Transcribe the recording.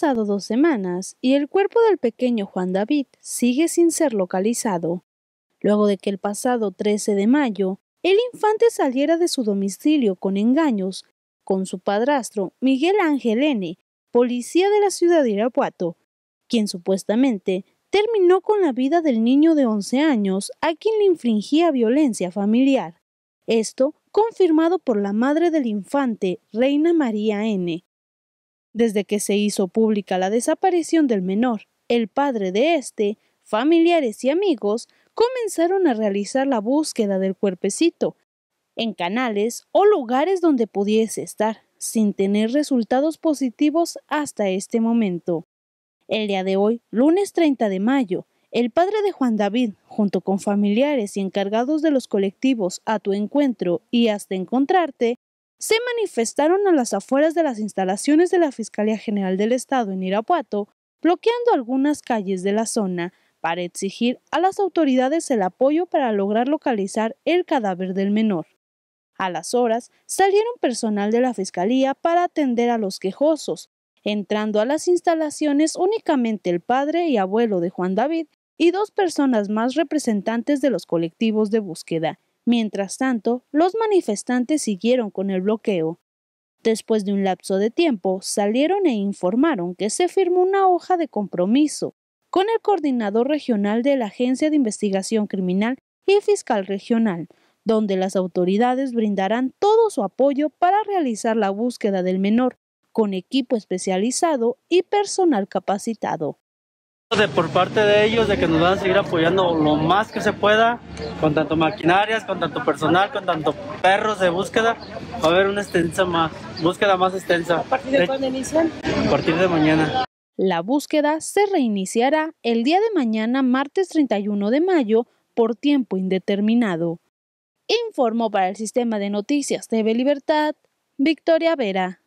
pasado dos semanas y el cuerpo del pequeño Juan David sigue sin ser localizado. Luego de que el pasado 13 de mayo el infante saliera de su domicilio con engaños con su padrastro Miguel Ángel N., policía de la ciudad de Irapuato, quien supuestamente terminó con la vida del niño de 11 años a quien le infringía violencia familiar. Esto confirmado por la madre del infante, Reina María N., desde que se hizo pública la desaparición del menor, el padre de este, familiares y amigos comenzaron a realizar la búsqueda del cuerpecito en canales o lugares donde pudiese estar, sin tener resultados positivos hasta este momento. El día de hoy, lunes 30 de mayo, el padre de Juan David, junto con familiares y encargados de los colectivos A Tu Encuentro y Hasta Encontrarte, se manifestaron a las afueras de las instalaciones de la Fiscalía General del Estado en Irapuato, bloqueando algunas calles de la zona para exigir a las autoridades el apoyo para lograr localizar el cadáver del menor. A las horas salieron personal de la Fiscalía para atender a los quejosos, entrando a las instalaciones únicamente el padre y abuelo de Juan David y dos personas más representantes de los colectivos de búsqueda, Mientras tanto, los manifestantes siguieron con el bloqueo. Después de un lapso de tiempo, salieron e informaron que se firmó una hoja de compromiso con el coordinador regional de la Agencia de Investigación Criminal y Fiscal Regional, donde las autoridades brindarán todo su apoyo para realizar la búsqueda del menor, con equipo especializado y personal capacitado de por parte de ellos de que nos van a seguir apoyando lo más que se pueda con tanto maquinarias, con tanto personal, con tanto perros de búsqueda. Va a haber una extensa más, búsqueda más extensa. ¿A partir de, cuándo inician? A partir de mañana. La búsqueda se reiniciará el día de mañana, martes 31 de mayo, por tiempo indeterminado. Informó para el Sistema de Noticias TV Libertad, Victoria Vera.